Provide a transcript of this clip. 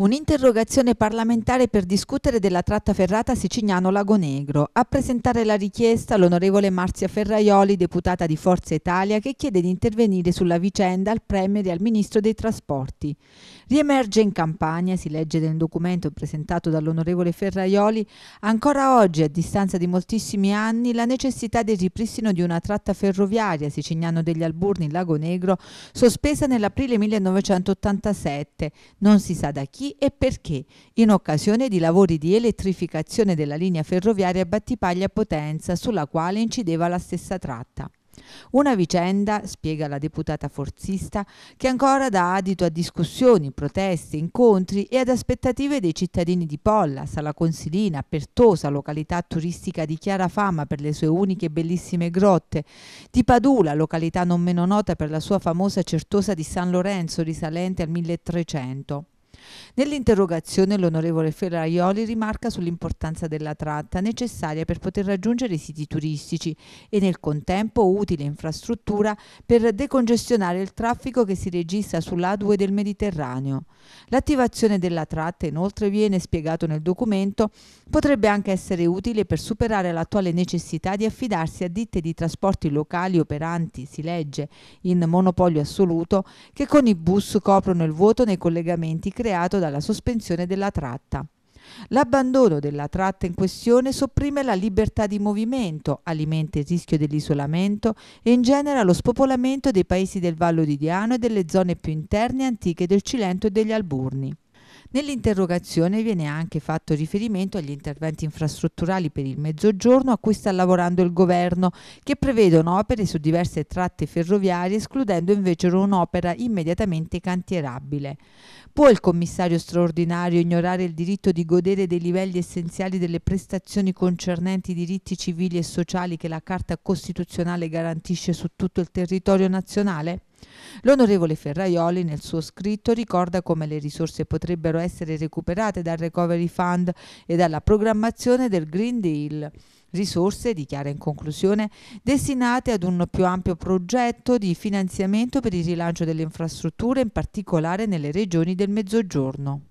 Un'interrogazione parlamentare per discutere della tratta ferrata sicignano lagonegro A presentare la richiesta l'onorevole Marzia Ferraioli, deputata di Forza Italia, che chiede di intervenire sulla vicenda al Premier e al Ministro dei Trasporti. Riemerge in Campania, si legge nel documento presentato dall'onorevole Ferraioli, ancora oggi, a distanza di moltissimi anni, la necessità del ripristino di una tratta ferroviaria Sicignano degli Alburni-Lago Negro sospesa nell'aprile 1987. Non si sa da chi e perché, in occasione di lavori di elettrificazione della linea ferroviaria Battipaglia-Potenza sulla quale incideva la stessa tratta. Una vicenda, spiega la deputata forzista, che ancora dà adito a discussioni, proteste, incontri e ad aspettative dei cittadini di Polla, Sala Consilina, Pertosa, località turistica di chiara fama per le sue uniche e bellissime grotte, di Padula, località non meno nota per la sua famosa certosa di San Lorenzo risalente al 1300. Nell'interrogazione l'onorevole Ferraioli rimarca sull'importanza della tratta necessaria per poter raggiungere i siti turistici e nel contempo utile infrastruttura per decongestionare il traffico che si registra sull'A2 del Mediterraneo. L'attivazione della tratta inoltre viene spiegato nel documento potrebbe anche essere utile per superare l'attuale necessità di affidarsi a ditte di trasporti locali operanti, si legge, in monopolio assoluto che con i bus coprono il vuoto nei collegamenti creati creato dalla sospensione della tratta. L'abbandono della tratta in questione sopprime la libertà di movimento, alimenta il rischio dell'isolamento e ingenera lo spopolamento dei paesi del Vallo di Diano e delle zone più interne e antiche del Cilento e degli Alburni. Nell'interrogazione viene anche fatto riferimento agli interventi infrastrutturali per il Mezzogiorno a cui sta lavorando il Governo, che prevedono opere su diverse tratte ferroviarie, escludendo invece un'opera immediatamente cantierabile. Può il commissario straordinario ignorare il diritto di godere dei livelli essenziali delle prestazioni concernenti i diritti civili e sociali che la Carta Costituzionale garantisce su tutto il territorio nazionale? L'onorevole Ferraioli nel suo scritto ricorda come le risorse potrebbero essere recuperate dal Recovery Fund e dalla programmazione del Green Deal risorse, dichiara in conclusione, destinate ad un più ampio progetto di finanziamento per il rilancio delle infrastrutture, in particolare nelle regioni del Mezzogiorno.